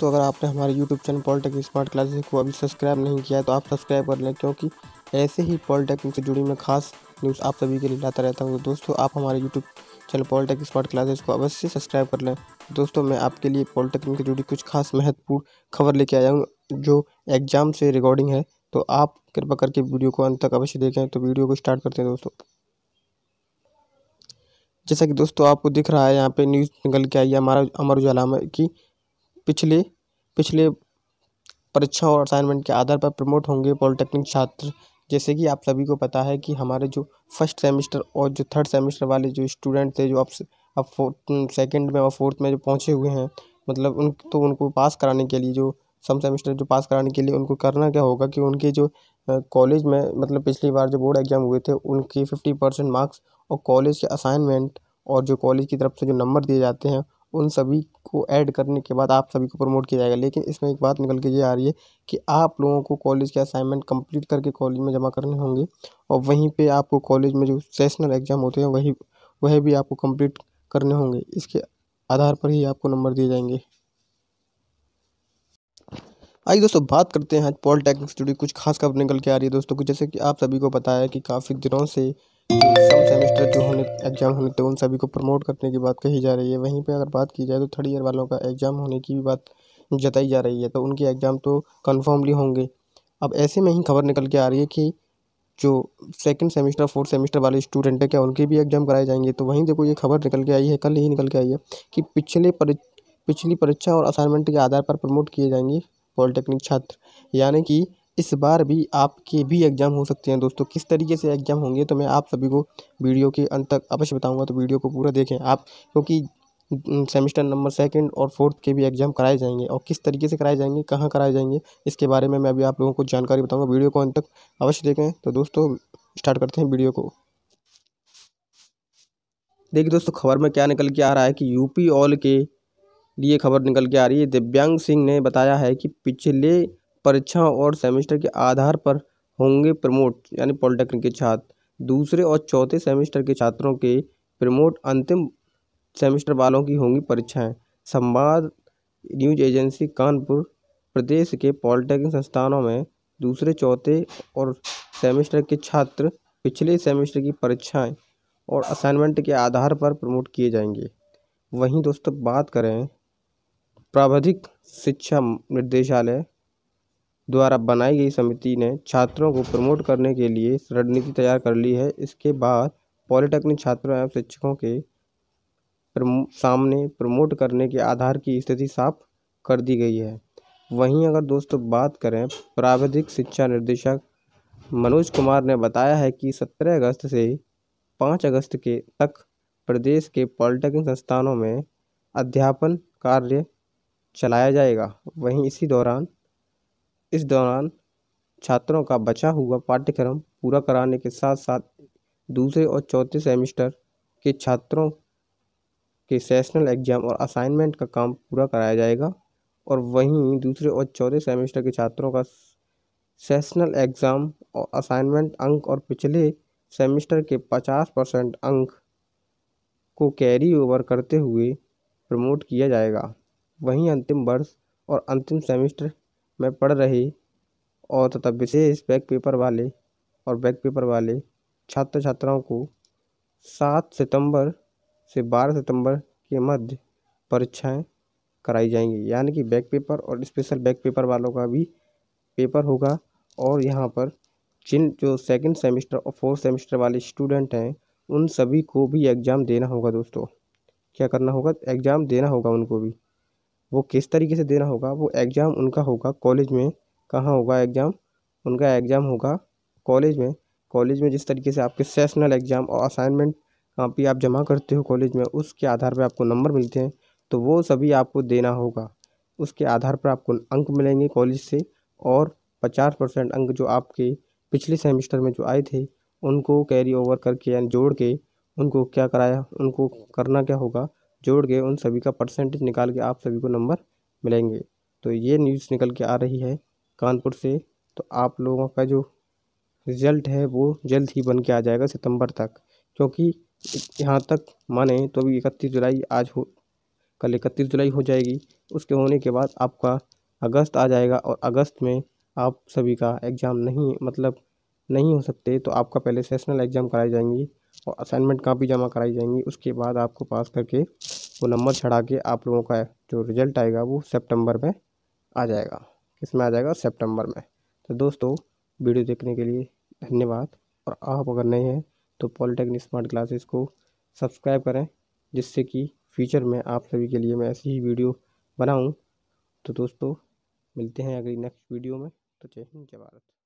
दोस्तों अगर आपने हमारे YouTube channel Polytechnic Smart Classes को अभी सब्सक्राइब नहीं किया है तो आप सब्सक्राइब कर लें क्योंकि ऐसे ही पॉलिटेक्निक से जुड़ी मैं खास न्यूज़ आप सभी के लिए लाता रहता हूँ तो दोस्तों आप हमारे YouTube channel Polytechnic Smart Classes को अवश्य सब्सक्राइब कर लें दोस्तों मैं आपके लिए पॉलिटेक्निक से जुड़ी कुछ खास महत्वपूर्ण खबर लेके आया हूँ जो एग्ज़ाम से रिकॉर्डिंग है तो आप कृपा करके वीडियो को अंत तक अवश्य देखें तो वीडियो को स्टार्ट करते हैं दोस्तों जैसा कि दोस्तों आपको दिख रहा है यहाँ पे न्यूज़ निकल के आई है हमारा अमर उजाला में कि पिछले पिछले परीक्षा और असाइनमेंट के आधार पर प्रमोट होंगे पॉलिटेक्निक छात्र जैसे कि आप सभी को पता है कि हमारे जो फर्स्ट सेमेस्टर और जो थर्ड सेमेस्टर वाले जो स्टूडेंट थे जो अब अब सेकेंड में और फोर्थ में जो पहुँचे हुए हैं मतलब उन तो उनको पास कराने के लिए जो सम सेमेस्टर जो पास कराने के लिए उनको करना क्या होगा कि उनके जो कॉलेज में मतलब पिछली बार जो बोर्ड एग्ज़ाम हुए थे उनके फिफ्टी परसेंट मार्क्स और कॉलेज के असाइनमेंट और जो कॉलेज की तरफ से जो नंबर दिए जाते हैं उन सभी को ऐड करने के बाद आप सभी को प्रमोट किया जाएगा लेकिन इसमें एक बात निकल के ये आ रही है कि आप लोगों को कॉलेज के असाइनमेंट कंप्लीट करके कॉलेज में जमा करने होंगे और वहीं पे आपको कॉलेज में जो सेशनल एग्ज़ाम होते हैं वही वह भी आपको कंप्लीट करने होंगे इसके आधार पर ही आपको नंबर दिए जाएंगे आइए दोस्तों बात करते हैं आज पॉलिटेक्निक स्टूडियो कुछ खास खबर निकल के आ रही है दोस्तों जैसे कि आप सभी को पता है कि काफ़ी दिनों से सम सेमेस्टर एग्ज़ाम होने तो उन सभी को प्रमोट करने की बात कही जा रही है वहीं पर अगर बात की जाए तो थर्ड ईयर वालों का एग्ज़ाम होने की भी बात जताई जा रही है तो उनके एग्ज़ाम तो कन्फर्मली होंगे अब ऐसे में ही खबर निकल के आ रही है कि जो सेकंड सेमेस्टर फोर्थ सेमेस्टर वाले स्टूडेंट हैं क्या उनके भी एग्ज़ाम कराए जाएंगे तो वहीं देखो ये खबर निकल के आई है कल ही निकल के आई है कि पिछले पिछली परीक्षा और असाइनमेंट के आधार पर प्रमोट किए जाएंगे पॉलिटेक्निक छात्र यानी कि इस बार भी आपके भी एग्जाम हो सकते हैं दोस्तों किस तरीके से एग्जाम होंगे तो मैं आप सभी को वीडियो के अंत तक अवश्य बताऊंगा तो वीडियो को पूरा देखें आप क्योंकि सेमेस्टर नंबर सेकंड और फोर्थ के भी एग्जाम कराए जाएंगे और किस तरीके से कराए जाएंगे कहाँ कराए जाएंगे इसके बारे में मैं अभी आप लोगों को जानकारी बताऊँगा वीडियो को अंत तक अवश्य देखें तो दोस्तों स्टार्ट करते हैं वीडियो को देखिए दोस्तों खबर में क्या निकल के आ रहा है कि यूपी ऑल के लिए खबर निकल के आ रही है दिव्यांग सिंह ने बताया है कि पिछले परीक्षाओं और सेमेस्टर के आधार पर होंगे प्रमोट यानी पॉलिटेक्निक के छात्र दूसरे और चौथे सेमेस्टर के छात्रों के प्रमोट अंतिम सेमेस्टर वालों की होंगी परीक्षाएं संवाद न्यूज एजेंसी कानपुर प्रदेश के पॉलिटेक्निक संस्थानों में दूसरे चौथे और सेमेस्टर के छात्र पिछले सेमेस्टर की परीक्षाएं और असाइनमेंट के आधार पर प्रमोट किए जाएंगे वहीं दोस्तों बात करें प्रावधिक शिक्षा निर्देशालय द्वारा बनाई गई समिति ने छात्रों को प्रमोट करने के लिए रणनीति तैयार कर ली है इसके बाद पॉलिटेक्निक छात्रों एवं शिक्षकों के प्रमो सामने प्रमोट करने के आधार की स्थिति साफ कर दी गई है वहीं अगर दोस्तों बात करें प्राविधिक शिक्षा निर्देशक मनोज कुमार ने बताया है कि सत्रह अगस्त से पाँच अगस्त के तक प्रदेश के पॉलिटेक्निक संस्थानों में अध्यापन कार्य चलाया जाएगा वहीं इसी दौरान इस दौरान छात्रों का बचा हुआ पाठ्यक्रम पूरा कराने के साथ साथ दूसरे और चौथे सेमेस्टर के छात्रों के सेशनल एग्जाम और असाइनमेंट का काम पूरा कराया जाएगा और वहीं दूसरे और चौथे सेमेस्टर के छात्रों का सेशनल एग्ज़ाम और असाइनमेंट अंक और पिछले सेमेस्टर के पचास परसेंट अंक को कैरी ओवर करते हुए प्रमोट किया जाएगा वहीं अंतिम वर्ष और अंतिम सेमेस्टर में पढ़ रही और तथा विशेष बैक पेपर वाले और बैक पेपर वाले छात्र छात्राओं को सात सितंबर से बारह सितंबर के मध्य परीक्षाएं कराई जाएंगी यानी कि बैक पेपर और स्पेशल बैक पेपर वालों का भी पेपर होगा और यहाँ पर जिन जो सेकंड सेमेस्टर और फोर्थ सेमेस्टर वाले स्टूडेंट हैं उन सभी को भी एग्ज़ाम देना होगा दोस्तों क्या करना होगा एग्ज़ाम देना होगा उनको भी वो किस तरीके से देना होगा वो एग्ज़ाम उनका होगा कॉलेज में कहाँ होगा एग्ज़ाम उनका एग्ज़ाम होगा कॉलेज में कॉलेज में जिस तरीके से आपके सेशनल एग्ज़ाम और असाइनमेंट कापी आप जमा करते हो कॉलेज में उसके आधार पर आपको नंबर मिलते हैं तो वो सभी आपको देना होगा उसके आधार पर आपको अंक मिलेंगे कॉलेज से और पचास परसेंट अंक जो आपके पिछले सेमेस्टर में जो आए थे उनको कैरी ओवर करके यानी जोड़ के उनको क्या कराया उनको करना क्या होगा जोड़ के उन सभी का परसेंटेज निकाल के आप सभी को नंबर मिलेंगे तो ये न्यूज़ निकल के आ रही है कानपुर से तो आप लोगों का जो रिज़ल्ट है वो जल्द ही बन के आ जाएगा सितंबर तक क्योंकि यहाँ तक माने तो अभी इकतीस जुलाई आज हो कल इकतीस जुलाई हो जाएगी उसके होने के बाद आपका अगस्त आ जाएगा और अगस्त में आप सभी का एग्ज़ाम नहीं मतलब नहीं हो सकते तो आपका पहले सेशनल एग्ज़ाम कराई जाएंगी और असाइनमेंट कापी जमा कराई जाएंगी उसके बाद आपको पास करके वो नंबर चढ़ा के आप लोगों का जो रिज़ल्ट आएगा वो सेप्टेम्बर में आ जाएगा किस में आ जाएगा सेप्टेम्बर में तो दोस्तों वीडियो देखने के लिए धन्यवाद और आप अगर नए हैं तो पॉलिटेक्निक स्मार्ट क्लासेस को सब्सक्राइब करें जिससे कि फ्यूचर में आप सभी के लिए मैं ऐसी ही वीडियो बनाऊं तो दोस्तों मिलते हैं अगली नेक्स्ट वीडियो में तो जय हिंद जय भारत